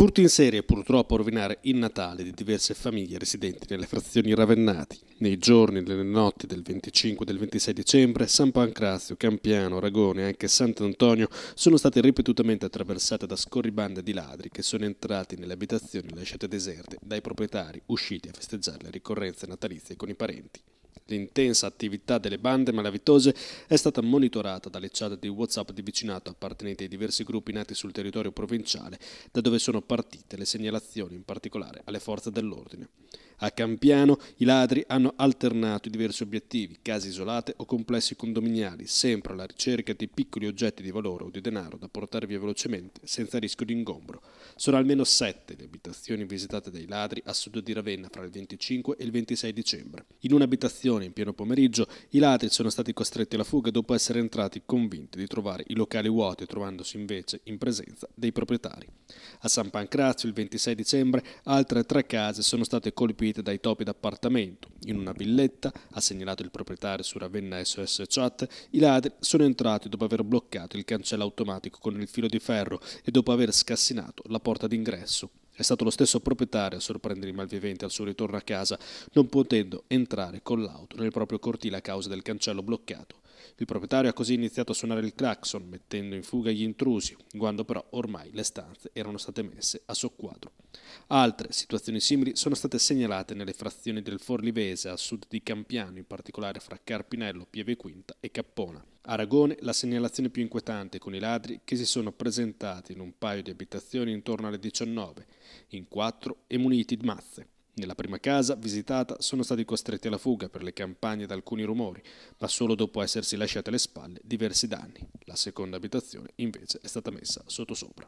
Furti in serie purtroppo a rovinare il Natale di diverse famiglie residenti nelle frazioni ravennati. Nei giorni e nelle notti del 25 e del 26 dicembre, San Pancrazio, Campiano, Aragone e anche Sant'Antonio sono state ripetutamente attraversate da scorribande di ladri che sono entrati nelle abitazioni lasciate deserte dai proprietari usciti a festeggiare le ricorrenze natalizie con i parenti. L'intensa attività delle bande malavitose è stata monitorata dalle chat di WhatsApp di vicinato appartenenti ai diversi gruppi nati sul territorio provinciale, da dove sono partite le segnalazioni, in particolare alle forze dell'ordine. A Campiano i ladri hanno alternato i diversi obiettivi, case isolate o complessi condominiali, sempre alla ricerca di piccoli oggetti di valore o di denaro da portare via velocemente, senza rischio di ingombro. Sono almeno sette le abitazioni visitate dai ladri a sud di Ravenna fra il 25 e il 26 dicembre. In un'abitazione in pieno pomeriggio i ladri sono stati costretti alla fuga dopo essere entrati convinti di trovare i locali vuoti, trovandosi invece in presenza dei proprietari. A San Pancrazio il 26 dicembre altre tre case sono state colpite colpite dai topi d'appartamento. In una villetta, ha segnalato il proprietario su Ravenna SOS Chat, i ladri sono entrati dopo aver bloccato il cancello automatico con il filo di ferro e dopo aver scassinato la porta d'ingresso. È stato lo stesso proprietario a sorprendere i malviventi al suo ritorno a casa, non potendo entrare con l'auto nel proprio cortile a causa del cancello bloccato. Il proprietario ha così iniziato a suonare il clacson, mettendo in fuga gli intrusi, quando però ormai le stanze erano state messe a soqquadro. Altre situazioni simili sono state segnalate nelle frazioni del Forlivese, a sud di Campiano, in particolare fra Carpinello, Pieve Quinta e Cappona. Aragone la segnalazione più inquietante con i ladri che si sono presentati in un paio di abitazioni intorno alle 19, in quattro e muniti di mazze. Nella prima casa visitata sono stati costretti alla fuga per le campagne ed alcuni rumori, ma solo dopo essersi lasciati alle spalle diversi danni. La seconda abitazione invece è stata messa sottosopra.